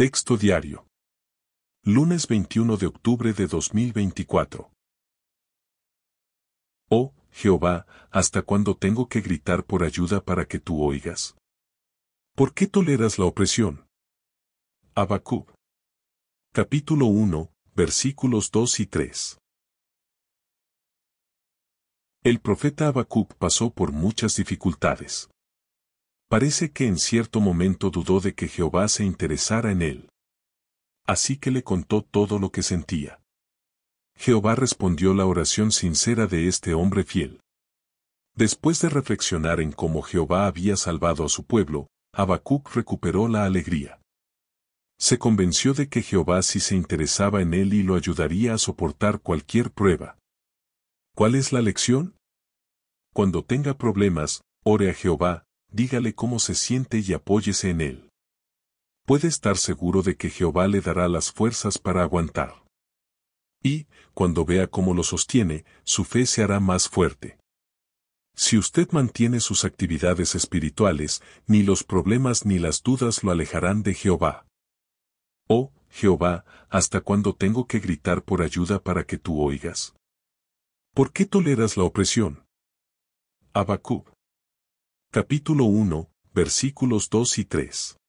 Texto diario. Lunes 21 de octubre de 2024. Oh, Jehová, ¿hasta cuándo tengo que gritar por ayuda para que tú oigas? ¿Por qué toleras la opresión? Habacuc. Capítulo 1, versículos 2 y 3. El profeta Habacuc pasó por muchas dificultades. Parece que en cierto momento dudó de que Jehová se interesara en él. Así que le contó todo lo que sentía. Jehová respondió la oración sincera de este hombre fiel. Después de reflexionar en cómo Jehová había salvado a su pueblo, Habacuc recuperó la alegría. Se convenció de que Jehová sí se interesaba en él y lo ayudaría a soportar cualquier prueba. ¿Cuál es la lección? Cuando tenga problemas, ore a Jehová, dígale cómo se siente y apóyese en él. Puede estar seguro de que Jehová le dará las fuerzas para aguantar. Y, cuando vea cómo lo sostiene, su fe se hará más fuerte. Si usted mantiene sus actividades espirituales, ni los problemas ni las dudas lo alejarán de Jehová. Oh, Jehová, ¿hasta cuándo tengo que gritar por ayuda para que tú oigas? ¿Por qué toleras la opresión? Abacú, Capítulo 1, versículos 2 y 3.